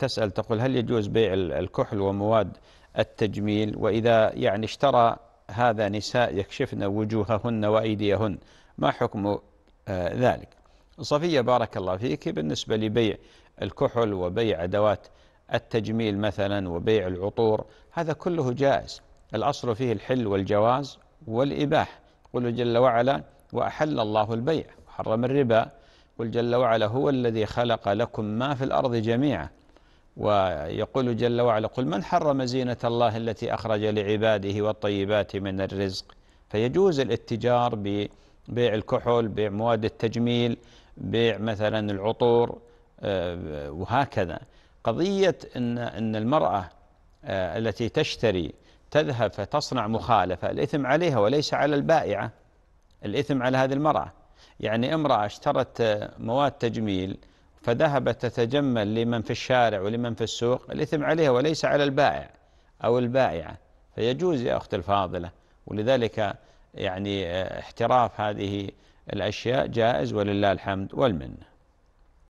تسأل تقول هل يجوز بيع الكحل ومواد التجميل وإذا يعني اشترى هذا نساء يكشفن وجوههن وأيديهن ما حكم آه، ذلك صفية بارك الله فيك بالنسبة لبيع الكحل وبيع أدوات التجميل مثلا وبيع العطور هذا كله جائز الأصل فيه الحل والجواز والإباح قل جل وعلا وأحل الله البيع وحرم الربا قل جل وعلا هو الذي خلق لكم ما في الأرض جميعا ويقول جل وعلا قل من حرم زينة الله التي أخرج لعباده والطيبات من الرزق فيجوز الاتجار ببيع الكحول بيع مواد التجميل بيع مثلا العطور آه، وهكذا قضية أن, أن المرأة آه، التي تشتري تذهب فتصنع مخالفة الإثم عليها وليس على البائعة الإثم على هذه المرأة يعني امرأة اشترت آه، مواد تجميل فذهبت تتجمل لمن في الشارع ولمن في السوق الإثم عليها وليس على البائع أو البائعة فيجوز يا أخت الفاضلة ولذلك يعني آه، احتراف هذه الأشياء جائز ولله الحمد والمنه